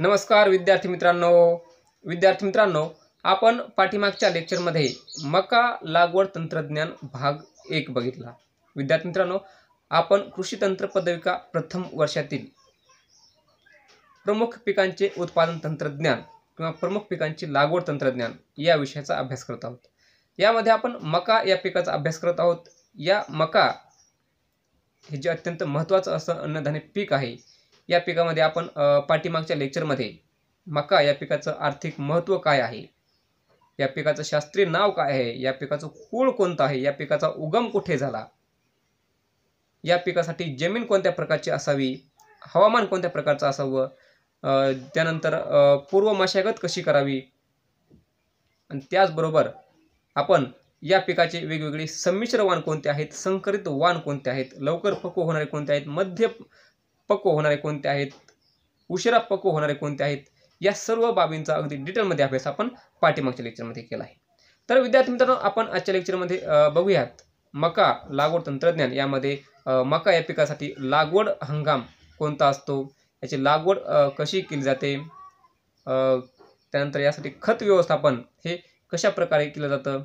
नमस्कार विद्यार्थी मित्रांनो विद्यार्थी मित्रांनो आपण पाठीमागच्या लेक्चरमध्ये मका लागवड तंत्रज्ञान भाग एक बघितला विद्यार्थी मित्रांनो आपण कृषी तंत्र पदविका प्रथम वर्षातील प्रमुख पिकांचे उत्पादन तंत्रज्ञान किंवा प्रमुख पिकांची लागवड तंत्रज्ञान या विषयाचा अभ्यास करत आहोत यामध्ये आपण मका या पिकाचा अभ्यास करत आहोत या मका हे जे अत्यंत महत्त्वाचं असं अन्नधान्य पीक आहे या पिकामध्ये आपण पाठीमागच्या लेक्चरमध्ये मका या पिकाचं आर्थिक महत्त्व काय आहे या पिकाचं शास्त्रीय नाव काय आहे या पिकाचं कुळ कोणतं आहे या पिकाचा उगम कुठे झाला या पिकासाठी जमीन कोणत्या प्रकारची असावी हवामान कोणत्या प्रकारचं असावं त्यानंतर पूर्व मशागत कशी करावी आणि त्याचबरोबर आपण या पिकाचे वेगवेगळे संमिश्र वाण कोणते आहेत संकरित वाण कोणते आहेत लवकर पक्व होणारे कोणते आहेत मध्य पक्व होणारे कोणते आहेत उशिरा पक्व होणारे कोणते आहेत या सर्व बाबींचा अगदी डिटेलमध्ये अभ्यास आपण पाठीमागच्या लेक्चरमध्ये केला आहे तर विद्यार्थी मित्रांनो आपण आजच्या लेक्चरमध्ये बघूयात मका लागवड तंत्रज्ञान यामध्ये मका या पिकासाठी लागवड हंगाम कोणता असतो याची लागवड कशी केली जाते त्यानंतर यासाठी खत व्यवस्थापन हे कशा प्रकारे केलं जातं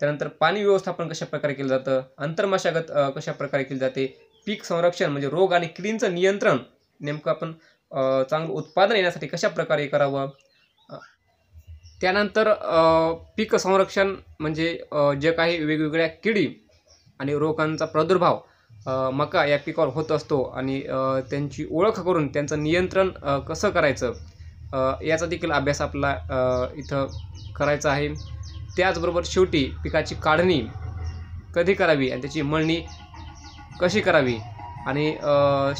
त्यानंतर पाणी व्यवस्थापन कशा प्रकारे केलं जातं अंतर्मशागत कशा प्रकारे केली जाते पीक संरक्षण म्हणजे रोग आणि किडींचं नियंत्रण नेमकं आपण चांगलं उत्पादन येण्यासाठी कशा प्रकारे करावं त्यानंतर पीक संरक्षण म्हणजे जे काही वेगवेगळ्या किडी आणि रोगांचा प्रादुर्भाव मका या पिकावर होत असतो आणि त्यांची ओळख करून त्यांचं नियंत्रण कसं करायचं याचा देखील अभ्यास आपला इथं करायचा आहे त्याचबरोबर शेवटी पिकाची काढणी कधी करावी आणि त्याची मळणी कशी करावी आणि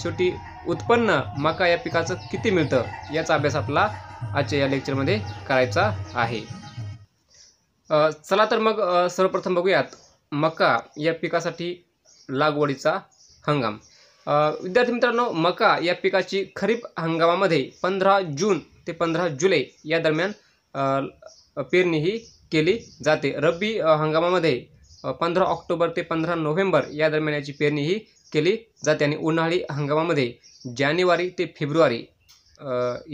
शेवटी उत्पन्न मका या पिकाचं किती मिळतं याचा अभ्यास आपला आजच्या या लेक्चरमध्ये करायचा आहे चला तर मग सर्वप्रथम बघूयात मका या पिकासाठी लागवडीचा हंगाम विद्यार्थी मित्रांनो मका या पिकाची खरीप हंगामामध्ये पंधरा जून ते पंधरा जुलै या दरम्यान पेरणी ही केली जाते रब्बी हंगामामध्ये पंधरा ऑक्टोबर ते पंधरा नोव्हेंबर या दरम्यान याची पेरणी ही केली जाते आणि उन्हाळी हंगामामध्ये जानेवारी ते फेब्रुवारी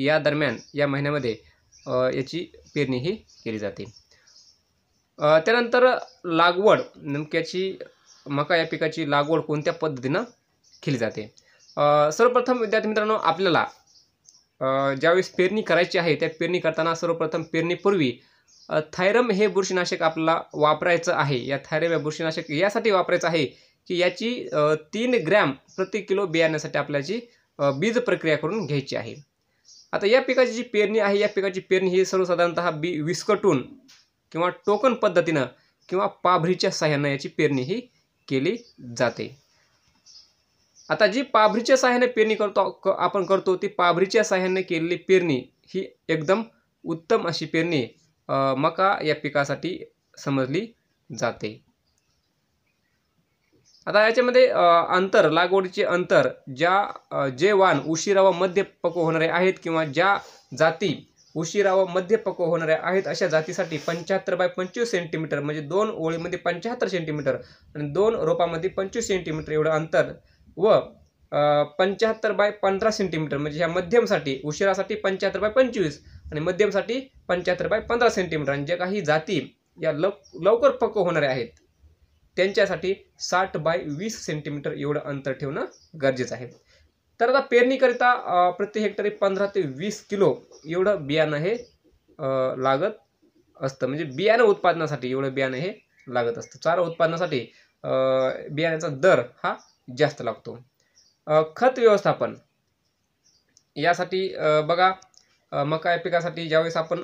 या दरम्यान या महिन्यामध्ये याची पेरणी ही केली जाते त्यानंतर लागवड नेमक्याची मका या पिकाची लागवड कोणत्या पद्धतीनं केली जाते सर्वप्रथम विद्यार्थी मित्रांनो आपल्याला ज्यावेळेस पेरणी करायची आहे त्या पेरणी करताना सर्वप्रथम पेरणीपूर्वी थायरम हे बुरशीनाशक आपल्याला वापरायचं आहे या थायरम या बुरशीनाशक यासाठी वापरायचं आहे की याची तीन ग्रॅम प्रति किलो बियाण्यासाठी आपल्याची बीज प्रक्रिया करून घ्यायची आहे आता या पिकाची जी पेरणी आहे या पिकाची पेरणी ही सर्वसाधारणतः बी विस्कटून किंवा टोकन पद्धतीनं किंवा पाभरीच्या सहाय्यानं याची पेरणी ही केली जाते आता जी पाभरीच्या सहाय्याने पेरणी करतो आपण करतो ती पाभरीच्या सहाय्याने केलेली पेरणी ही एकदम उत्तम अशी पेरणी मका या पिकासाठी समजली जाते आता याच्यामध्ये अंतर लागवडीचे अंतर ज्या जे वान उशिरा व मध्य पक्व होणारे आहेत किंवा ज्या जाती उशिरा व मध्य पको होणारे आहेत अशा जातीसाठी पंच्याहत्तर बाय पंचवीस सेंटीमीटर म्हणजे दोन ओळीमध्ये पंच्याहत्तर सेंटीमीटर आणि दोन रोपामध्ये पंचवीस सेंटीमीटर एवढं अंतर व पंच्याहत्तर बाय पंधरा सेंटीमीटर म्हणजे ह्या मध्यमसाठी उशिरासाठी पंच्याहत्तर बाय पंचवीस आणि मध्यमसाठी पंच्याहत्तर बाय पंधरा सेंटीमीटर आणि ज्या काही जाती या लव लवकर पक्व होणाऱ्या आहेत त्यांच्यासाठी साठ बाय वीस सेंटीमीटर एवढं अंतर ठेवणं गरजेचं आहे तर आता पेरणीकरिता प्रति हेक्टरी पंधरा ते वीस किलो एवढं बियाणं हे लागत असतं म्हणजे बियाणं उत्पादनासाठी एवढं बियाणं हे लागत असतं चारा उत्पादनासाठी बियाण्याचा दर हा जास्त लागतो खत व्यवस्थापन यासाठी बघा मका पिकासाठी ज्यावेळेस आपण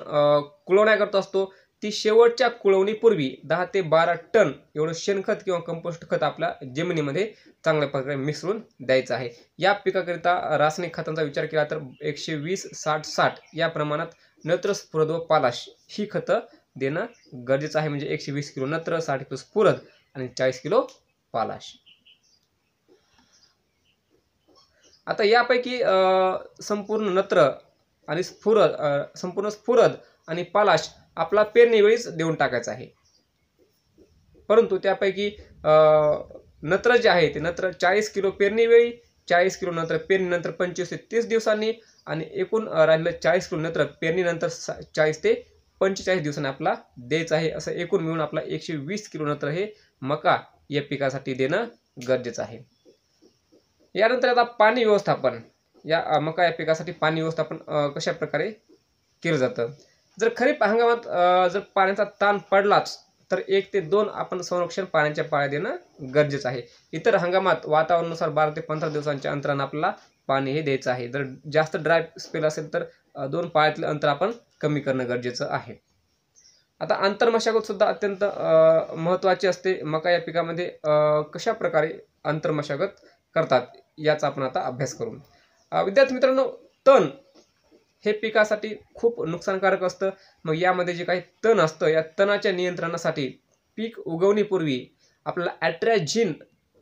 कुळवण्या करत असतो ती शेवटच्या कुळवणीपूर्वी दहा ते बारा टन एवढं शेणखत किंवा कंपोस्ट खत आपल्या जमिनीमध्ये चांगल्या प्रकारे मिसळून द्यायचं आहे या पिकाकरिता रासायनिक खतांचा विचार केला तर एकशे वीस साठ साठ या प्रमाणात नत्र स्फुरद व पालाश ही खतं देणं गरजेचं आहे म्हणजे एकशे वीस किलो नत्र साठ किलो स्फुरद आणि चाळीस किलो पालाश आता यापैकी संपूर्ण नत्र आणि स्फुरद संपूर्ण स्फुरद आणि पालाश आपला पेरणीवेळीच देऊन टाकायचा आहे परंतु त्यापैकी नत्र जे आहे ते नत्र चाळीस किलो पेरणीवेळी चाळीस किलो नंतर नंतर पंचवीस ते तीस दिवसांनी आणि एकूण राहिलं चाळीस किलो नत्र पेरणी नंतर चाळीस ते पंचेचाळीस दिवसांनी आपला द्यायचा आहे असं एकूण मिळून आपला एकशे वीस किलो नत्र हे मका या पिकासाठी देणं गरजेचं आहे यानंतर आता पाणी व्यवस्थापन या मका या पिकासाठी पाणी व्यवस्थापन कशा प्रकारे केलं जातं जर खरीप हंगामात जर पाण्याचा ताण पडलाच तर एक ते दोन आपण संरक्षण पाण्याच्या पाळ्या देणं गरजेचं आहे इतर हंगामात वातावरणानुसार बारा ते पंधरा दिवसांच्या अंतरानं आपल्याला पाणी हे द्यायचं आहे जर जास्त ड्राय स्पेल असेल तर दोन पाळ्यातलं अंतर आपण कमी करणं गरजेचं आहे आता आंतरमशागत सुद्धा अत्यंत महत्त्वाची असते मका या पिकामध्ये कशा प्रकारे आंतरमशागत करतात याचा आपण आता अभ्यास करू विद्यार्थी मित्रांनो तण हे पिकासाठी खूप नुकसानकारक असतं मग यामध्ये जे काही तण असतं या तणाच्या नियंत्रणासाठी पीक उगवणीपूर्वी आपल्याला ॲट्रॅझिन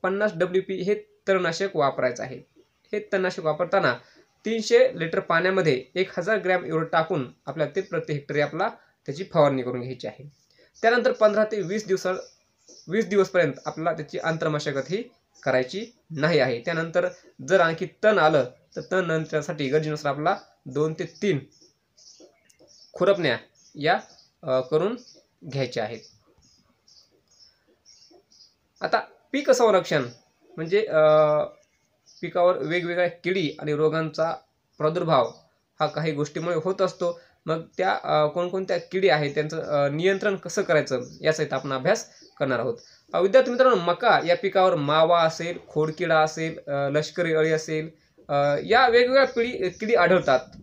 पन्नास डब्ल्यू पी हे तणनाशक वापरायचं आहे हे तणनाशक वापरताना तीनशे लिटर पाण्यामध्ये एक हजार ग्रॅम एवढं टाकून आपल्याला ते प्रति हेक्टरी आपला त्याची फवारणी करून घ्यायची आहे त्यानंतर पंधरा ते वीस दिवसा वीस दिवसपर्यंत आपल्याला त्याची अंतर्मशागत ही करायची नाही आहे त्यानंतर जर आणखी तण आलं तर त नंतरसाठी गरजेनुसार आपला दोन ते तीन खुरपण्या या करून घ्यायच्या आहेत आता पीक संरक्षण म्हणजे पिकावर वेगवेगळ्या किडी आणि रोगांचा प्रादुर्भाव हा काही गोष्टीमुळे होत असतो मग त्या कोणकोणत्या किडी आहेत त्यांचं नियंत्रण कसं करायचं याचा आपण अभ्यास करणार आहोत विद्यार्थी मित्रांनो मका या पिकावर मावा असेल खोडकिडा असेल लष्करी अळी असेल या वेगवेगळ्या पिढी किडी आढळतात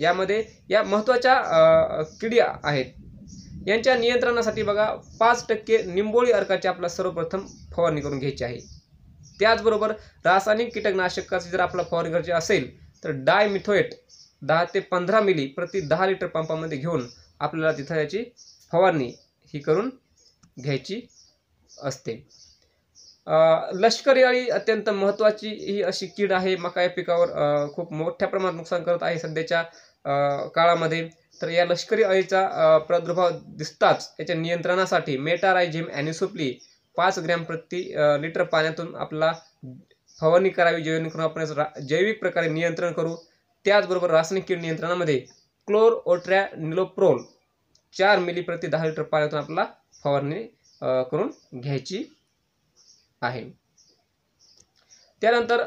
यामध्ये या महत्त्वाच्या किडी आहेत यांच्या नियंत्रणासाठी बघा पाच टक्के निंबोळी अर्काची आपल्याला सर्वप्रथम फवारणी करून घ्यायची आहे त्याचबरोबर रासायनिक कीटकनाशकाची जर आपला फवारणी करायची असेल तर डायमिथोएट दहा ते पंधरा मिली प्रति दहा लिटर पंपामध्ये घेऊन आपल्याला तिथं याची फवारणी ही करून घ्यायची असते लष्करी अळी अत्यंत महत्त्वाची ही अशी कीड आहे मका या पिकावर खूप मोठ्या प्रमाणात नुकसान करत आहे सध्याच्या काळामध्ये तर या लष्करी अळीचा प्रादुर्भाव दिसताच याच्या नियंत्रणासाठी मेटारायझिम अॅनिसोप्ली पाच ग्रॅम प्रति लिटर पाण्यातून आपला फवारणी करावी जेणेकरून आपण जैविक प्रकारे नियंत्रण करू त्याचबरोबर रासायनिक कीड नियंत्रणामध्ये क्लोर ओट्रॅ निलोप्रोल चार मिली प्रति दहा लिटर पाण्यातून आपला फवारणी करून घ्यायची आहे त्यानंतर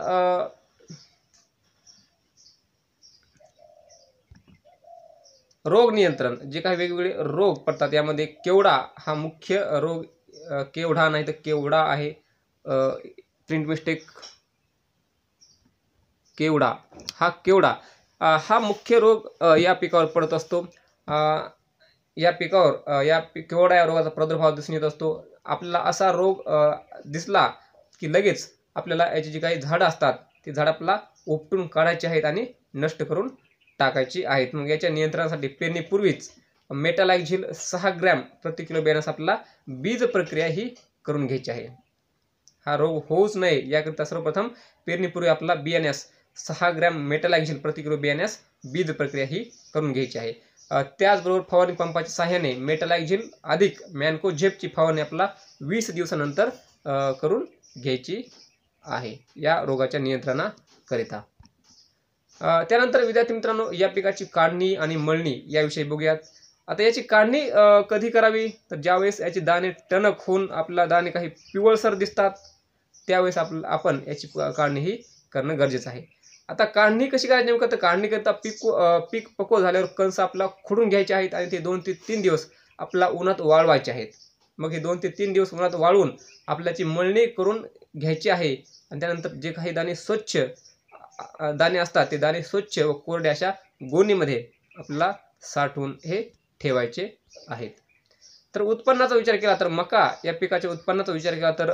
रोग नियंत्रण जे काही वेगवेगळे रोग पडतात यामध्ये केवडा हा मुख्य रोग केवढा नाही तर केवडा आहे प्रिंट मिस्टेक केवडा हा केवडा हा मुख्य रोग या पिकावर पडत असतो या पिकावर या केवडा या रोगाचा प्रादुर्भाव दिसून येत असतो आपल्याला असा रोग दिसला की लगेच आपल्याला याची जी काही झाडं असतात ती झाडं आपल्याला उपटून काढायची आहेत आणि नष्ट करून टाकायची आहेत मग याच्या नियंत्रणासाठी पेरणीपूर्वीच मेटालायझिल सहा ग्रॅम प्रति किलो आपला आपल्याला बीज प्रक्रिया ही करून घ्यायची आहे हा रोग होऊच नये याकरिता सर्वप्रथम पेरणीपूर्वी आपला बियाण्यास सहा ग्रॅम मेटालॅक्झिल प्रति किलो बियाण्यास बीज प्रक्रिया ही करून घ्यायची आहे त्याचबरोबर फवारणी पंपाच्या सहाय्याने मेटालायझिल अधिक मॅनको झेपची फवारणी आपला वीस दिवसानंतर करून घ्यायची आहे या रोगाच्या नियंत्रणाकरिता त्यानंतर विद्यार्थी मित्रांनो या पिकाची काढणी आणि मळणी याविषयी बघूयात आता याची काढणी कधी करावी तर ज्यावेळेस याची दाणे टणक होऊन आपला दाणे काही पिवळसर दिसतात त्यावेळेस आप आपण याची काढणी ही करणं गरजेचं आहे आता काढणी कशी करायची नेमकं तर काढणी करता पीक पीक पक्व झाल्यावर कंस आपला खुडून घ्यायचे आहेत आणि ते दोन ते तीन दिवस आपला उन्हात वाळवायचे आहेत मग हे दोन ते तीन दिवस उन्हात वाळून आपल्याची मळणी करून घ्यायची आहे आणि त्यानंतर जे काही दाणे स्वच्छ दाणे असतात ते दाणे स्वच्छ व कोरडे अशा गोणीमध्ये आपल्याला साठवून हे ठेवायचे आहेत तर उत्पन्नाचा विचार केला तर मका या पिकाच्या उत्पन्नाचा विचार केला तर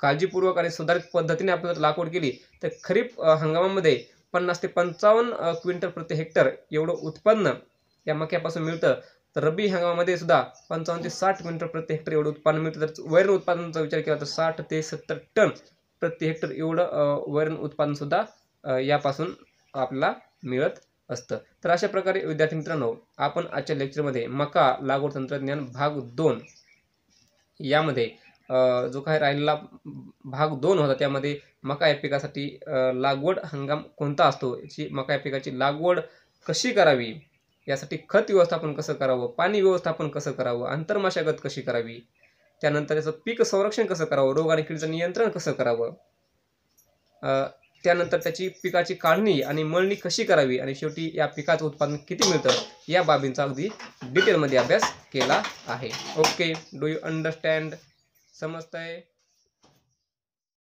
काळजीपूर्वक आणि सुधारित पद्धतीने आपण जर लागवड केली तर खरीप हंगामामध्ये पन्नास ते पंचावन्न क्विंटल प्रति हेक्टर एवढं उत्पन्न या मक्यापासून मिळतं तर रब्बी हंगामामध्ये सुद्धा पंचावन्न ते साठ क्विंटल प्रति हेक्टर एवढं उत्पादन मिळतं तर वैरण उत्पादनाचा विचार केला तर साठ ते सत्तर टन प्रति हेक्टर एवढं वैरण सुद्धा यापासून आपल्याला मिळत असतं तर अशा प्रकारे विद्यार्थी मित्रांनो आपण आजच्या लेक्चरमध्ये मका लागवड तंत्रज्ञान भाग दोन यामध्ये जो काही राहिलेला भाग दोन होता त्यामध्ये मका या पिकासाठी लागवड हंगाम कोणता असतो याची मका या पिकाची लागवड कशी करावी यासाठी खत व्यवस्थापन कसं करावं पाणी व्यवस्थापन कसं करावं आंतरमाशागत कशी करावी त्यानंतर याचं पीक संरक्षण कसं करावं रोग आणि किडीचं नियंत्रण कसं करावं त्यानंतर त्याची पिकाची काढणी आणि मळणी कशी करावी आणि शेवटी या पिकाचं उत्पादन किती मिळतं या बाबींचा अगदी डिटेलमध्ये अभ्यास केला आहे ओके डू यू अंडरस्टँड समजतंय